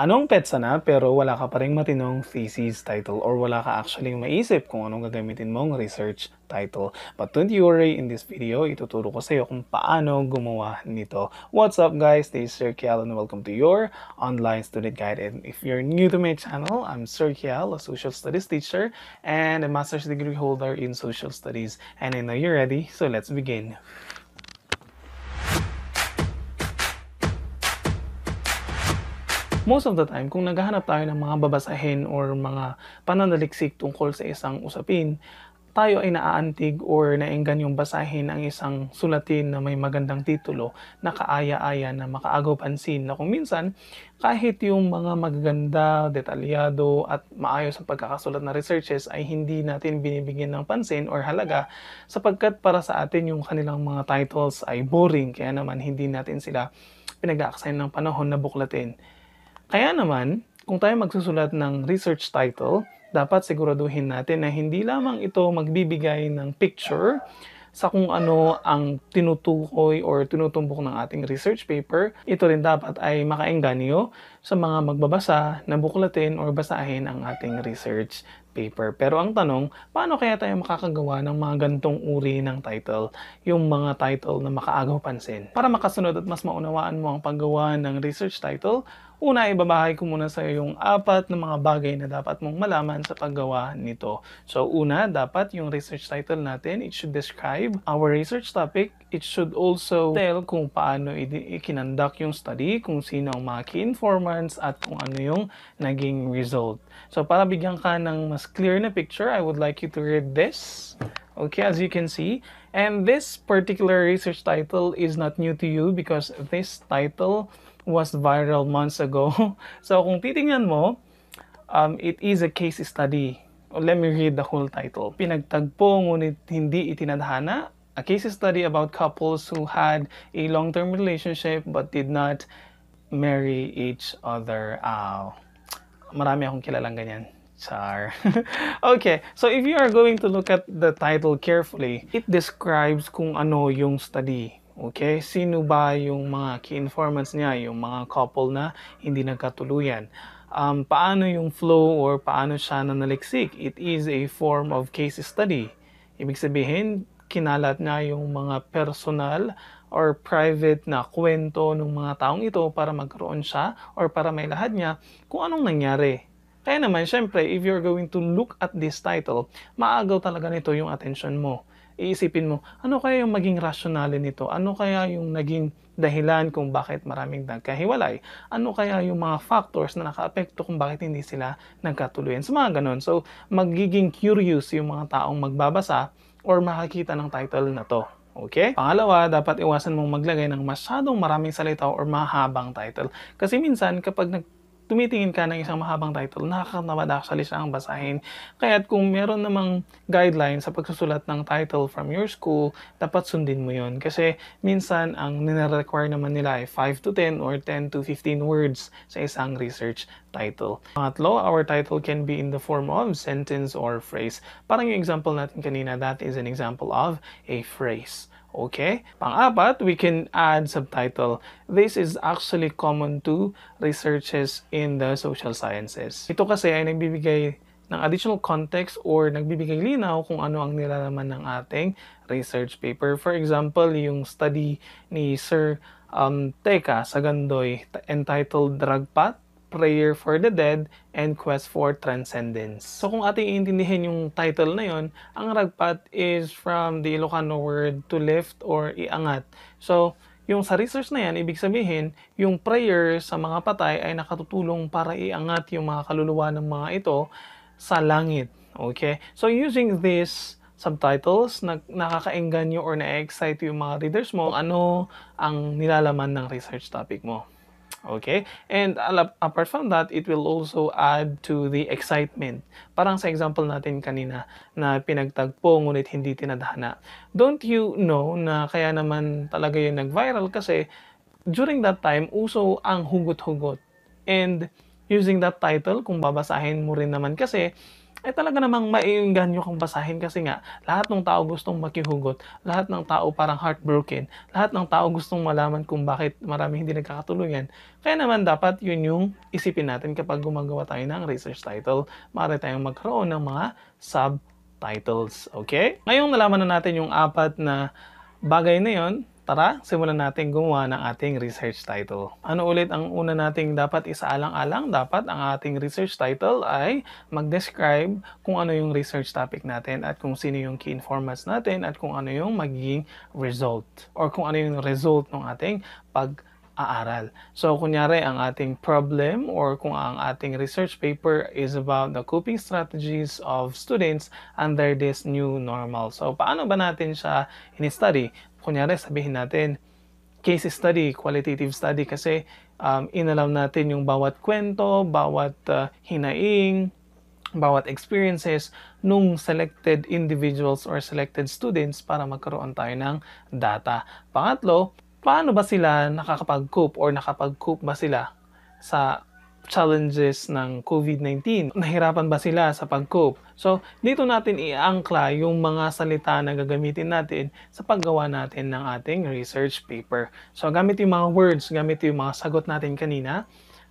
anong petsa na pero wala ka pa rin matinong thesis title or wala ka actually maisip kung anong gagamitin mong research title. But don't you worry, in this video, ituturo ko sa iyo kung paano gumawa nito. What's up guys? This is Sir Kiel and welcome to your online student guide. And if you're new to my channel, I'm Sir Kiel, a social studies teacher and a master's degree holder in social studies. And I know you're ready, so let's begin. most of the time, kung naghahanap tayo ng mga babasahin or mga pananaliksik tungkol sa isang usapin, tayo ay naaantig or naenggan yung basahin ang isang sulatin na may magandang titulo na kaaya-aya na makaagaw pansin na kung minsan kahit yung mga magaganda, detalyado at maayos ang pagkakasulat na researches ay hindi natin binibigyan ng pansin or halaga sapagkat para sa atin yung kanilang mga titles ay boring kaya naman hindi natin sila pinag-aaksayan ng panahon na buklatin. Kaya naman, kung tayo magsusulat ng research title, dapat siguraduhin natin na hindi lamang ito magbibigay ng picture sa kung ano ang tinutukoy or tinutumbok ng ating research paper, ito rin dapat ay makaengganyo sa mga magbabasa na buklatin or basahin ang ating research paper. Pero ang tanong, paano kaya tayo makakagawa ng mga gantong uri ng title, yung mga title na makaagaw pansin? Para makasunod at mas maunawaan mo ang paggawa ng research title, Una, ibabahay ko muna sa iyo yung apat na mga bagay na dapat mong malaman sa paggawa nito. So una, dapat yung research title natin, it should describe our research topic. It should also tell kung paano ikinandak yung study, kung sino ang mga key performance at kung ano yung naging result. So para bigyan ka ng mas clear na picture, I would like you to read this. Okay, as you can see, and this particular research title is not new to you because this title was viral months ago. so kung titingnan mo, um, it is a case study. Let me read the whole title. Pinagtagpo ngunit hindi itinadhana, a case study about couples who had a long-term relationship but did not marry each other out. Uh, marami akong kilalang ganyan. Char. okay, so if you are going to look at the title carefully, it describes kung ano yung study. Okay, sino ba yung mga key informants niya, yung mga couple na hindi nagkatuluyan. Um, paano yung flow or paano siya nanaliksik? It is a form of case study. Ibig sabihin, kinalat niya yung mga personal or private na kwento ng mga taong ito para magkaroon siya or para may lahat niya kung anong nangyari. Kaya naman, syempre, if you're going to look at this title, maagaw talaga nito yung attention mo. Iisipin mo, ano kaya yung maging rasyonale nito? Ano kaya yung naging dahilan kung bakit maraming nagkahiwalay? Ano kaya yung mga factors na nakaapekto kung bakit hindi sila nagkatuluyan? So, mga ganun. So, magiging curious yung mga taong magbabasa or makakita ng title na to. Okay? Pangalawa, dapat iwasan mong maglagay ng masyadong maraming salita or mahabang title. Kasi minsan, kapag nag tumitingin ka ng isang mahabang title, nakakatamad actually siya ang basahin. Kaya't kung meron namang guideline sa pagsusulat ng title from your school, dapat sundin mo yon Kasi minsan ang nire-require naman nila ay 5 to 10 or 10 to 15 words sa isang research title. Pangatlo, our title can be in the form of sentence or phrase. Parang yung example natin kanina, that is an example of a phrase. Okay? Pang-apat, we can add subtitle. This is actually common to researches in the social sciences. Ito kasi ay nagbibigay ng additional context or nagbibigay linaw kung ano ang nilalaman ng ating research paper. For example, yung study ni Sir um, Teka Sagandoy entitled Drug Path Prayer for the Dead, and Quest for Transcendence. So kung ating iintindihin yung title na yon, ang ragpat is from the Ilocano word to lift or iangat. So yung sa research na yan, ibig sabihin, yung prayer sa mga patay ay nakatutulong para iangat yung mga kaluluwa ng mga ito sa langit. Okay? So using this subtitles, nag, nakakaenggan nyo or na-excite yung mga readers mo ano ang nilalaman ng research topic mo. Okay? And apart from that, it will also add to the excitement. Parang sa example natin kanina na pinagtagpo ngunit hindi tinadhana. Don't you know na kaya naman talaga yun nag-viral kasi during that time, uso ang hugot-hugot. And using that title, kung babasahin mo rin naman kasi, ay eh, talaga namang maiinganyo kang basahin kasi nga lahat ng tao gustong makihugot, lahat ng tao parang heartbroken, lahat ng tao gustong malaman kung bakit marami hindi nagkakatulungan. Kaya naman dapat yun yung isipin natin kapag gumagawa tayo ng research title, maaari tayong magkaroon ng mga subtitles, okay? Ngayong nalaman na natin yung apat na bagay na yon, Tara, simulan natin gumawa ng ating research title. Ano ulit ang una nating dapat isaalang-alang? Dapat ang ating research title ay mag-describe kung ano yung research topic natin at kung sino yung key informants natin at kung ano yung magiging result or kung ano yung result ng ating pag aaral. So, kunyari, ang ating problem or kung ang ating research paper is about the coping strategies of students under this new normal. So, paano ba natin siya in-study? Kunyari, sabihin natin, case study, qualitative study kasi um, inalam natin yung bawat kwento, bawat uh, hinaing, bawat experiences nung selected individuals or selected students para magkaroon tayo ng data. Pangatlo, paano ba sila nakakapag-cope or nakapag-cope ba sila sa challenges ng COVID-19? Nahirapan ba sila sa pag-cope? So, dito natin iangkla yung mga salita na gagamitin natin sa paggawa natin ng ating research paper. So, gamit yung mga words, gamit yung mga sagot natin kanina,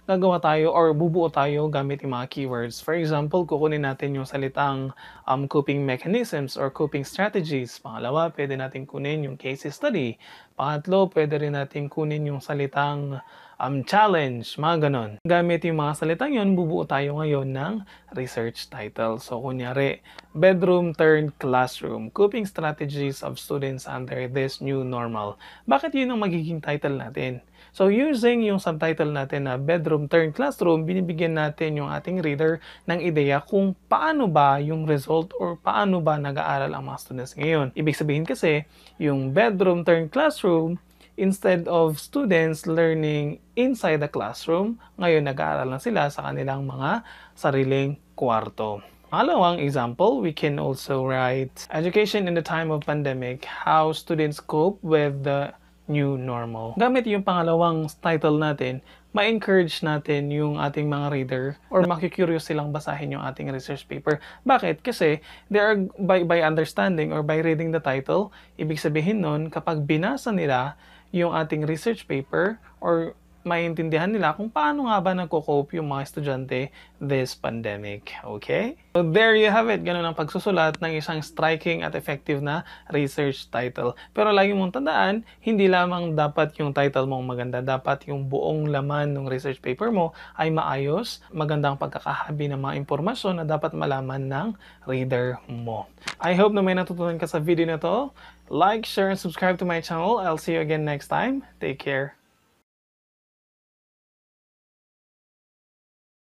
gagawa tayo or bubuo tayo gamit yung mga keywords. For example, kukunin natin yung salitang um, coping mechanisms or coping strategies. Pangalawa, pwede natin kunin yung case study. Pangatlo, pwede rin natin kunin yung salitang um, challenge, mga ganon. Gamit yung mga salitang yon, bubuo tayo ngayon ng research title. So, kunyari, bedroom turned classroom, coping strategies of students under this new normal. Bakit yun ang magiging title natin? So using yung subtitle natin na Bedroom Turn Classroom, binibigyan natin yung ating reader ng ideya kung paano ba yung result or paano ba nag-aaral ang mga students ngayon. Ibig sabihin kasi, yung Bedroom Turn Classroom, instead of students learning inside the classroom, ngayon nag-aaral na sila sa kanilang mga sariling kwarto. Pangalawang example, we can also write Education in the time of pandemic, how students cope with the new normal. Gamit yung pangalawang title natin, ma-encourage natin yung ating mga reader or makikurious silang basahin yung ating research paper. Bakit? Kasi they are by, by understanding or by reading the title, ibig sabihin nun, kapag binasa nila yung ating research paper or maintindihan nila kung paano nga ba nagko-cope yung mga estudyante this pandemic. Okay? So there you have it. Ganun ang pagsusulat ng isang striking at effective na research title. Pero lagi mong tandaan, hindi lamang dapat yung title mong maganda. Dapat yung buong laman ng research paper mo ay maayos, magandang pagkakahabi ng mga impormasyon na dapat malaman ng reader mo. I hope na may natutunan ka sa video na to. Like, share, and subscribe to my channel. I'll see you again next time. Take care.